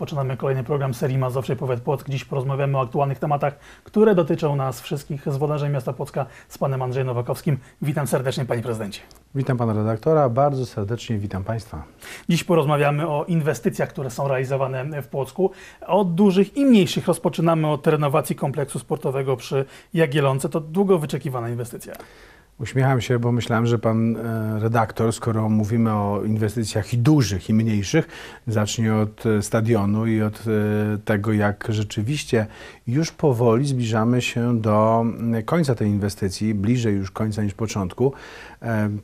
Rozpoczynamy kolejny program serii Mazowszej Powiat Płock. Dziś porozmawiamy o aktualnych tematach, które dotyczą nas wszystkich z wodarzem miasta Płocka z panem Andrzejem Nowakowskim. Witam serdecznie, panie prezydencie. Witam pana redaktora, bardzo serdecznie witam państwa. Dziś porozmawiamy o inwestycjach, które są realizowane w Płocku. Od dużych i mniejszych rozpoczynamy od renowacji kompleksu sportowego przy Jagielonce. To długo wyczekiwana inwestycja. Uśmiecham się, bo myślałem, że pan e, redaktor, skoro mówimy o inwestycjach i dużych, i mniejszych, zacznie od e, stadionu i od e, tego, jak rzeczywiście już powoli zbliżamy się do końca tej inwestycji, bliżej już końca niż początku.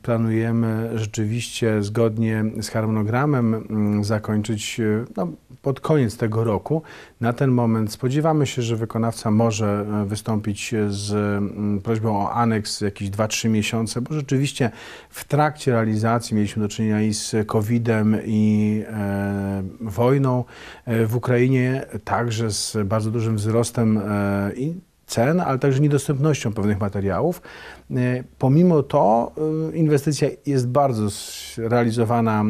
Planujemy rzeczywiście zgodnie z harmonogramem zakończyć no, pod koniec tego roku. Na ten moment spodziewamy się, że wykonawca może wystąpić z prośbą o aneks jakieś 2-3 trzy miesiące, bo rzeczywiście w trakcie realizacji mieliśmy do czynienia i z COVID-em, i e, wojną e, w Ukrainie, także z bardzo dużym wzrostem e, i cen, ale także niedostępnością pewnych materiałów. E, pomimo to e, inwestycja jest bardzo realizowana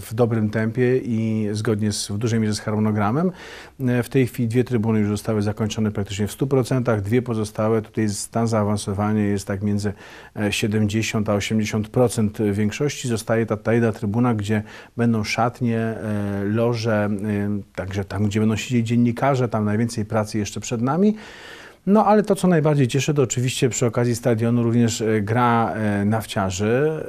w dobrym tempie i zgodnie z, w dużej mierze z harmonogramem. E, w tej chwili dwie trybuny już zostały zakończone praktycznie w 100%, dwie pozostałe. Tutaj stan zaawansowania jest tak między 70 a 80% większości. Zostaje ta, ta jedna trybuna, gdzie będą szatnie, loże, także tam, gdzie będą siedzieć dziennikarze, tam najwięcej pracy jeszcze przed nami. No ale to, co najbardziej cieszy, to oczywiście przy okazji stadionu również e, gra e, nawciarzy.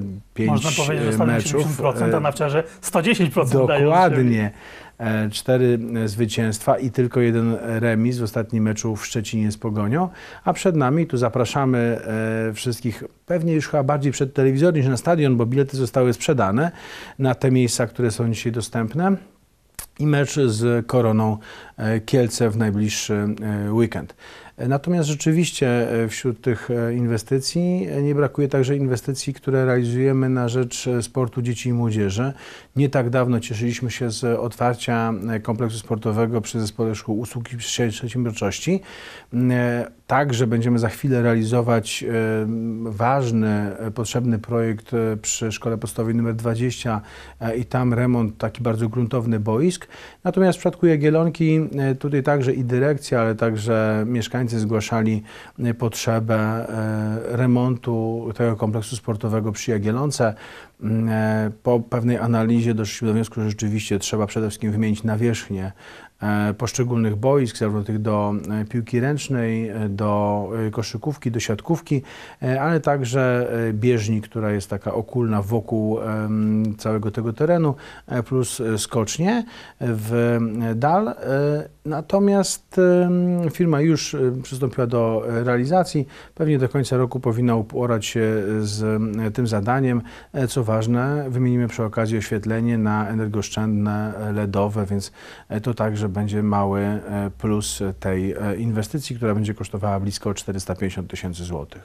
E, pięć Można powiedzieć, że stadion meczów. 70%, a nawciarze 110% Dokładnie. Dają Cztery zwycięstwa i tylko jeden remis w ostatnim meczu w Szczecinie z Pogonią. A przed nami, tu zapraszamy wszystkich, pewnie już chyba bardziej przed telewizor niż na stadion, bo bilety zostały sprzedane na te miejsca, które są dzisiaj dostępne i mecz z Koroną e, Kielce w najbliższy e, weekend. Natomiast rzeczywiście e, wśród tych e, inwestycji e, nie brakuje także inwestycji, które realizujemy na rzecz sportu dzieci i młodzieży. Nie tak dawno cieszyliśmy się z otwarcia kompleksu sportowego przy Zespole Szkół Usługi Przedsiębiorczości. Mm, także będziemy za chwilę realizować ważny, potrzebny projekt przy Szkole Podstawowej nr 20 i tam remont taki bardzo gruntowny boisk. Natomiast w przypadku Jagiellonki tutaj także i dyrekcja, ale także mieszkańcy mieszkańcy zgłaszali e, potrzebę e, remontu tego kompleksu sportowego przy Jagielonce. Mm, e, po pewnej analizie doszliśmy do wniosku, że rzeczywiście trzeba przede wszystkim wymienić nawierzchnię E, poszczególnych boisk, zarówno tych do e, piłki ręcznej, e, do koszykówki, do siatkówki, ale także bieżni, która jest taka okulna wokół całego tego terenu, plus skocznie w dal. Natomiast firma już przystąpiła do realizacji. Pewnie do końca roku powinna uporać się z tym zadaniem. Co ważne, wymienimy przy okazji oświetlenie na energooszczędne LEDowe, więc to także że będzie mały e, plus tej e, inwestycji, która będzie kosztowała blisko 450 tysięcy złotych.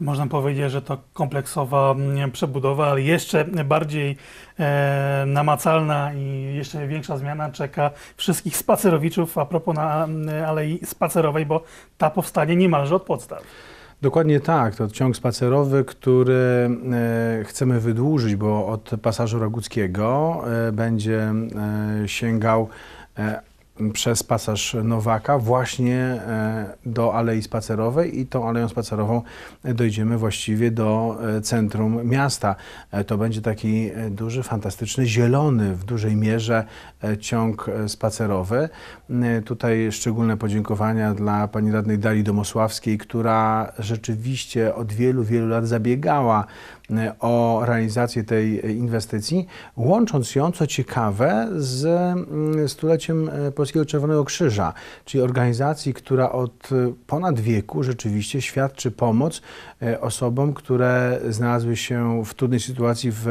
Można powiedzieć, że to kompleksowa przebudowa, ale jeszcze bardziej e, namacalna i jeszcze większa zmiana czeka wszystkich spacerowiczów a propos na Alei Spacerowej, bo ta powstanie niemalże od podstaw. Dokładnie tak, to ciąg spacerowy, który e, chcemy wydłużyć, bo od pasażu Roguckiego będzie sięgał E, przez pasaż Nowaka właśnie e, do Alei Spacerowej i tą Aleją Spacerową dojdziemy właściwie do e, centrum miasta. To będzie taki duży, fantastyczny, zielony w dużej mierze ciąg spacerowy. Tutaj szczególne podziękowania dla pani radnej Dali Domosławskiej, która rzeczywiście od wielu, wielu lat zabiegała E, o realizację tej inwestycji, łącząc ją, co ciekawe, z mm, stuleciem e, Polskiego Czerwonego Krzyża, czyli organizacji, która od e, ponad wieku rzeczywiście świadczy pomoc osobom, które znalazły się w trudnej sytuacji w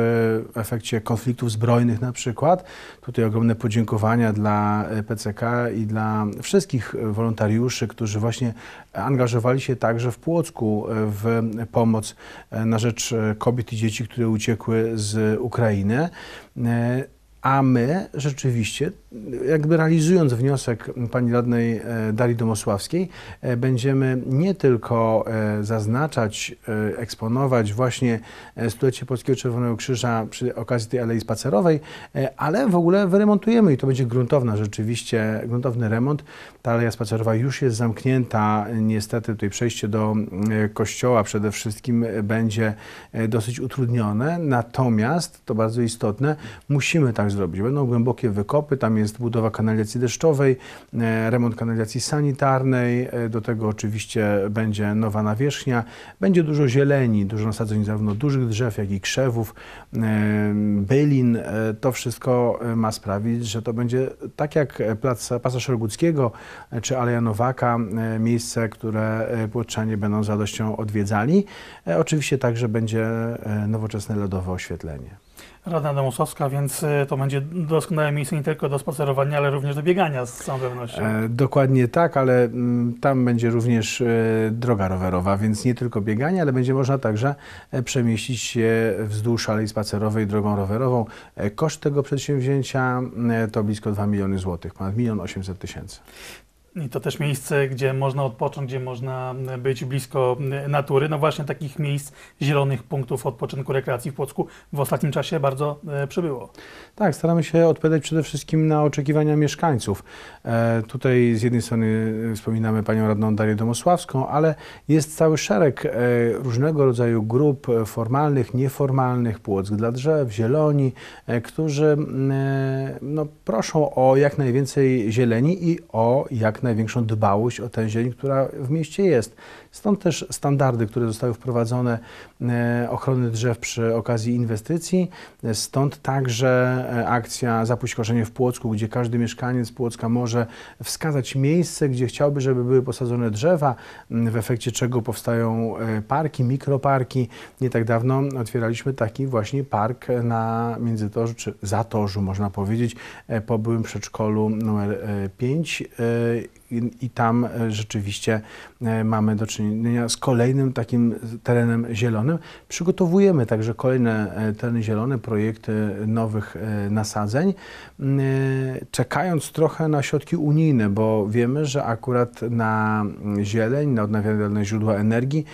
efekcie konfliktów zbrojnych na przykład. Tutaj ogromne podziękowania dla PCK i dla wszystkich wolontariuszy, którzy właśnie angażowali się także w Płocku w pomoc na rzecz kobiet kobiet i dzieci, które uciekły z Ukrainy. E, a my rzeczywiście jakby realizując wniosek pani radnej e, Dali Domosławskiej, e, będziemy nie tylko e, zaznaczać, eksponować właśnie stulecie Polskiego Czerwonego Krzyża przy okazji tej alei spacerowej, ale w ogóle wyremontujemy i to będzie gruntowna rzeczywiście, gruntowny remont. Ta aleja spacerowa już jest zamknięta, niestety tutaj przejście do kościoła przede wszystkim będzie dosyć utrudnione, natomiast, to bardzo istotne, musimy tak zrobić. Będą głębokie wykopy, tam jest jest budowa kanalizacji deszczowej, e, remont kanalizacji sanitarnej, e, do tego oczywiście będzie nowa nawierzchnia, będzie dużo zieleni, dużo nasadzeń zarówno dużych drzew, jak i krzewów, e, bylin. To wszystko ma sprawić, że to będzie tak jak plac Pasa Szereguckiego czy Aleja Nowaka, miejsce, które Płotrzanie będą z radością odwiedzali. Oczywiście także będzie nowoczesne lodowe oświetlenie. Rada Domusowska, więc y, to będzie doskonałe miejsce nie tylko do spacerowania, ale również do biegania z całą pewnością. E, dokładnie tak, ale m, mm, tam będzie również e, droga rowerowa, więc nie tylko bieganie, ale będzie można także e, przemieścić się wzdłuż alei spacerowej drogą rowerową. E, koszt tego przedsięwzięcia mm, e, to blisko 2 miliony złotych, ponad 1 800 tysięcy. I to też miejsce, gdzie można odpocząć, gdzie można być blisko natury. No właśnie takich miejsc, zielonych punktów odpoczynku, rekreacji w Płocku w ostatnim czasie bardzo e, przybyło. Tak, staramy się odpowiadać przede wszystkim na oczekiwania mieszkańców. E, tutaj z jednej strony wspominamy panią radną Darię Domosławską, ale jest cały szereg e, różnego rodzaju grup formalnych, nieformalnych, Płock dla drzew, zieloni, e, którzy mm, e, no, proszą o jak najwięcej zieleni i o jak najwięcej największą dbałość o tę zieleń, która w mieście jest. Stąd też standardy, które zostały wprowadzone e, ochrony drzew przy okazji inwestycji, stąd także e, akcja Zapuść korzenie w Płocku, gdzie każdy mieszkaniec Płocka może wskazać miejsce, gdzie chciałby, żeby były posadzone drzewa, w efekcie czego powstają e, parki, mikroparki. Nie tak dawno otwieraliśmy taki właśnie park na Międzytorzu, czy Zatorzu można powiedzieć, po byłym przedszkolu numer 5 i tam e, rzeczywiście e, mamy do czynienia z kolejnym takim terenem zielonym. Przygotowujemy także kolejne e, tereny zielone, projekty nowych nasadzeń, mm, czekając trochę na środki unijne, bo wiemy, że akurat na zieleń, na odnawialne źródła energii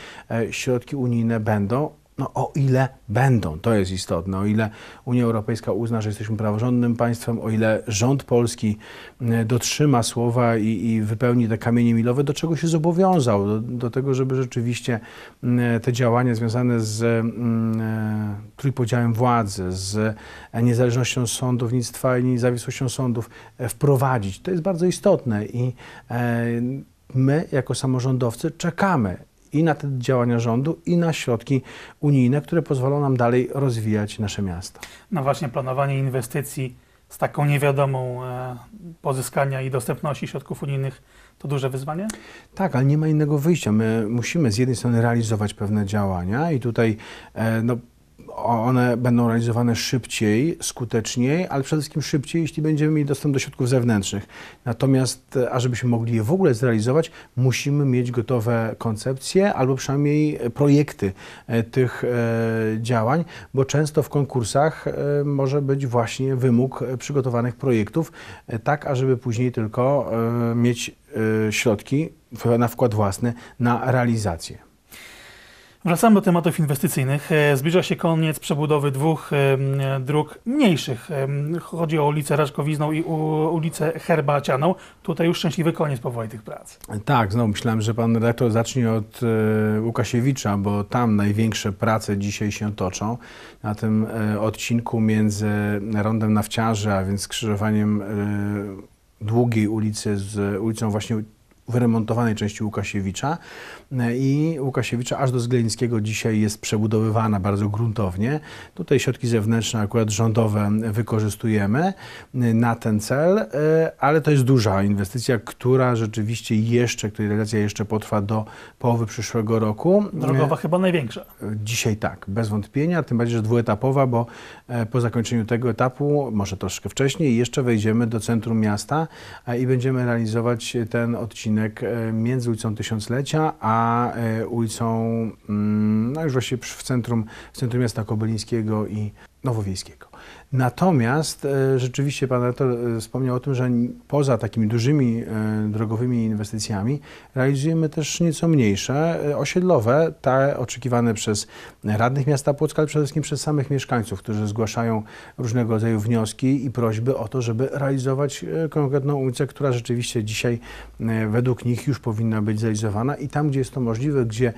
środki unijne będą, no o ile będą, to jest istotne, o ile Unia Europejska uzna, że jesteśmy praworządnym państwem, o ile rząd polski e, dotrzyma słowa i, i wypełni te kamienie milowe, do czego się zobowiązał, do, do tego, żeby rzeczywiście mm, e, te działania związane z mm, e, trójpodziałem władzy, z niezależnością sądownictwa i niezawisłością sądów wprowadzić. To jest bardzo istotne i my jako samorządowcy czekamy i na te działania rządu, i na środki unijne, które pozwolą nam dalej rozwijać nasze miasta. No właśnie, planowanie inwestycji z taką niewiadomą e, pozyskania i dostępności środków unijnych to duże wyzwanie? Tak, ale nie ma innego wyjścia. My musimy z jednej strony realizować pewne działania i tutaj e, no, one będą realizowane szybciej, skuteczniej, ale przede wszystkim szybciej, jeśli będziemy mieli dostęp do środków zewnętrznych. Natomiast, e, ażebyśmy mogli je w ogóle zrealizować, musimy mieć gotowe koncepcje albo przynajmniej projekty e, tych e, działań, bo często w konkursach może być właśnie wymóg przygotowanych projektów, tak ażeby później tylko mieć środki na wkład własny na realizację. Wracamy do tematów inwestycyjnych. E, zbliża się koniec przebudowy dwóch e, dróg mniejszych. E, chodzi o ulicę Raczkowizną i ulicę Herbacianą. Tutaj już szczęśliwy koniec powoli tych prac. Tak, znowu myślałem, że pan redaktor zacznie od Łukasiewicza, bo tam największe prace dzisiaj się toczą. Na tym odcinku między rondem Nawciarza, a więc skrzyżowaniem długiej ulicy z ulicą właśnie wyremontowanej części Łukasiewicza i Łukasiewicza aż do Zgleńskiego dzisiaj jest przebudowywana bardzo gruntownie. Tutaj środki zewnętrzne, akurat rządowe, wykorzystujemy na ten cel, e, ale to jest duża inwestycja, która rzeczywiście jeszcze, której realizacja jeszcze potrwa do połowy przyszłego roku. Drogowa chyba największa. E, dzisiaj tak, bez wątpienia, tym bardziej, że dwuetapowa, bo e, po zakończeniu tego etapu, może troszkę wcześniej, jeszcze wejdziemy do centrum miasta i będziemy realizować ten odcinek między ulicą Tysiąclecia a E, ulicą, mm, no już właśnie w centrum, w centrum miasta Kobylińskiego i Nowowiejskiego. Natomiast e, rzeczywiście pan rektor e, wspomniał o tym, że poza takimi dużymi e, drogowymi inwestycjami realizujemy też nieco mniejsze osiedlowe, te oczekiwane przez radnych miasta Płocka, ale przede wszystkim przez samych mieszkańców, którzy zgłaszają różnego rodzaju wnioski i prośby o to, żeby realizować konkretną ulicę, która rzeczywiście dzisiaj według nich już powinna być zrealizowana i tam, gdzie jest to możliwe, gdzie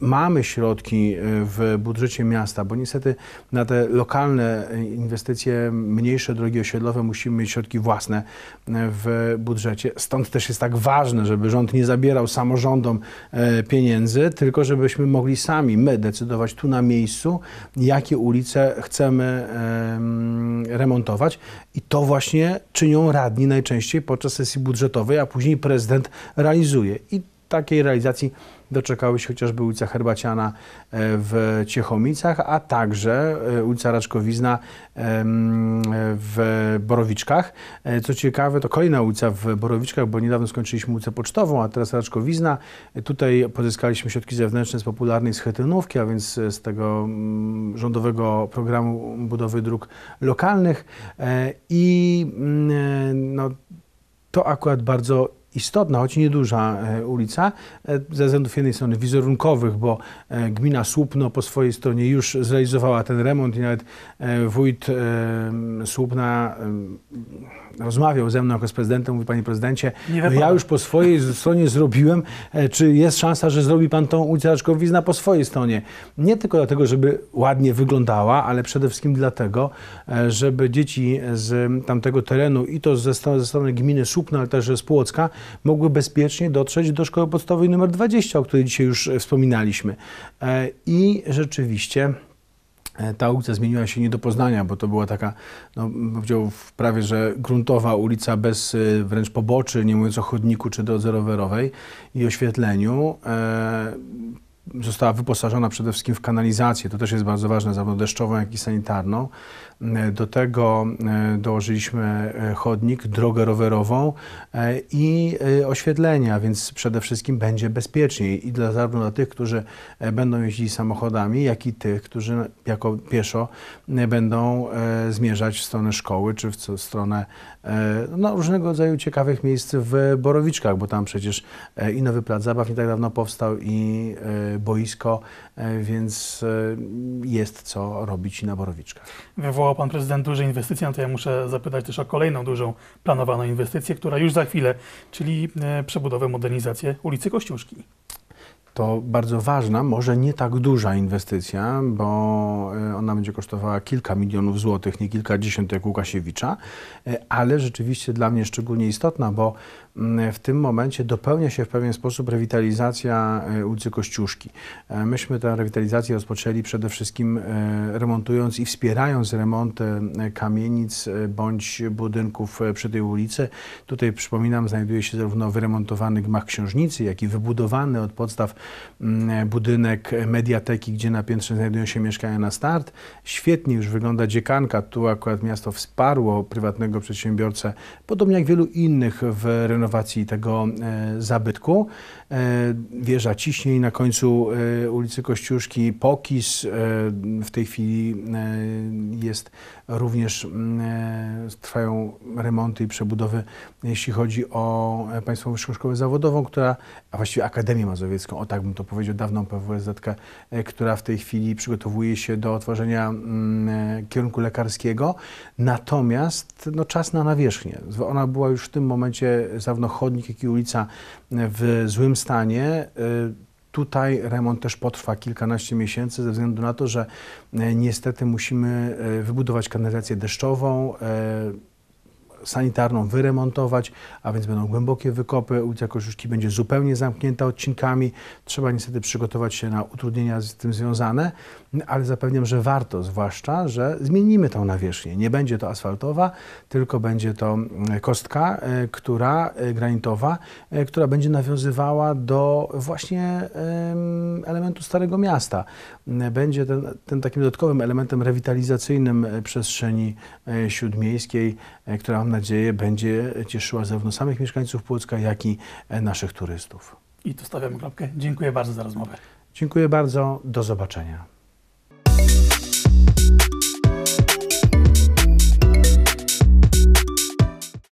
mamy środki w budżecie miasta, bo niestety na te lokalne kapitalne e, inwestycje, mniejsze drogi osiedlowe, musimy mieć środki własne e, w budżecie. Stąd też jest tak ważne, żeby rząd nie zabierał samorządom e, pieniędzy, tylko żebyśmy mogli sami, my, decydować tu na miejscu, jakie ulice chcemy remontować. I to właśnie czynią radni najczęściej podczas sesji budżetowej, a później prezydent realizuje. I takiej realizacji doczekały się chociażby ulica Herbaciana e, w Ciechomicach, a także e, ulica Raczkowizna w Borowiczkach. E, co ciekawe, to kolejna ulica w Borowiczkach, bo niedawno skończyliśmy ulicę Pocztową, a teraz Raczkowizna. Tutaj pozyskaliśmy środki zewnętrzne z popularnej schetynówki, a więc z tego mm, rządowego programu budowy dróg lokalnych i mm, no, to akurat bardzo istotna, choć nieduża e, ulica, e, ze względów jednej strony wizerunkowych, bo e, gmina Słupno po swojej stronie już zrealizowała ten remont i nawet wójt Słupna rozmawiał ze mną jako z prezydentem, mówi panie prezydencie, no ja już po swojej stronie zrobiłem, czy jest szansa, że zrobi pan tą ulicę Raczkowizna po swojej stronie? Nie tylko dlatego, żeby ładnie wyglądała, ale przede wszystkim dlatego, żeby dzieci z tamtego terenu i to ze strony, ze strony gminy Słupno, ale też z Płocka, mogły bezpiecznie dotrzeć do szkoły podstawowej nr 20, o której dzisiaj już e, wspominaliśmy. E, I rzeczywiście e, ta ulica zmieniła się nie do poznania, bo to była taka, no, powiedział prawie, że gruntowa ulica bez wręcz poboczy, nie mówiąc o chodniku czy drodze rowerowej i oświetleniu została wyposażona przede wszystkim w kanalizację, to też jest bardzo ważne, zarówno deszczową, jak i sanitarną. Do tego e, dołożyliśmy e, chodnik, drogę rowerową e, i oświetlenia, więc przede wszystkim będzie bezpieczniej i dla, zarówno dla tych, którzy będą jeździli samochodami, jak i tych, którzy jako pieszo będą zmierzać w stronę szkoły czy w stronę no, różnego rodzaju ciekawych miejsc w Borowiczkach, bo tam przecież i nowy plac zabaw nie tak dawno powstał i boisko, e, więc e, jest co robić na Borowiczkach. Wywołał Pan Prezydent duże inwestycje, no to ja muszę zapytać też o kolejną dużą planowaną inwestycję, która już za chwilę, czyli e, przebudowę, modernizację ulicy Kościuszki. To bardzo ważna, może nie tak duża inwestycja, bo ona będzie kosztowała kilka milionów złotych, nie kilkadziesiąt jak Łukasiewicza, ale rzeczywiście dla mnie szczególnie istotna, bo Mm, w tym momencie dopełnia się w pewien sposób rewitalizacja ulicy e, Kościuszki. E, myśmy tę rewitalizację rozpoczęli przede wszystkim e, remontując i wspierając remonty kamienic bądź budynków przy tej ulicy. Tutaj przypominam, znajduje się zarówno wyremontowany gmach księżnicy, jak i wybudowany od podstaw mm, budynek mediateki, gdzie na piętrze znajdują się mieszkania na start. Świetnie już wygląda dziekanka. Tu akurat miasto wsparło prywatnego przedsiębiorcę, podobnie jak wielu innych w renowacji renowacji tego e, zabytku. E, wieża ciśnień na końcu e, ulicy Kościuszki, Pokis w tej chwili jest również, trwają remonty i przebudowy, jeśli chodzi o Państwową Szkołę Zawodową, która, a właściwie Akademię Mazowiecką, o tak bym to powiedział, dawną PWSZ, która w tej chwili przygotowuje się do otworzenia mm, kierunku lekarskiego. Natomiast no, czas na nawierzchnię. Ona była już w tym momencie zarówno chodnik, jak i ulica w złym stanie. E, tutaj remont też potrwa kilkanaście miesięcy ze względu na to, że e, niestety musimy e, wybudować kanalizację deszczową sanitarną wyremontować, a więc będą głębokie wykopy, ulica Kosciuszki będzie zupełnie zamknięta odcinkami. Trzeba niestety przygotować się na utrudnienia z tym związane, ale zapewniam, że warto, zwłaszcza, że zmienimy tą nawierzchnię. Nie będzie to asfaltowa, tylko będzie to e, kostka, e, która e, granitowa, która będzie nawiązywała do właśnie elementu Starego Miasta. Będzie ten, ten takim dodatkowym elementem rewitalizacyjnym przestrzeni śródmiejskiej, która mam nadzieję, będzie cieszyła zarówno samych mieszkańców Płocka, jak i e, naszych turystów. I tu stawiamy klapkę. Dziękuję bardzo za rozmowę. Dziękuję bardzo. Do zobaczenia.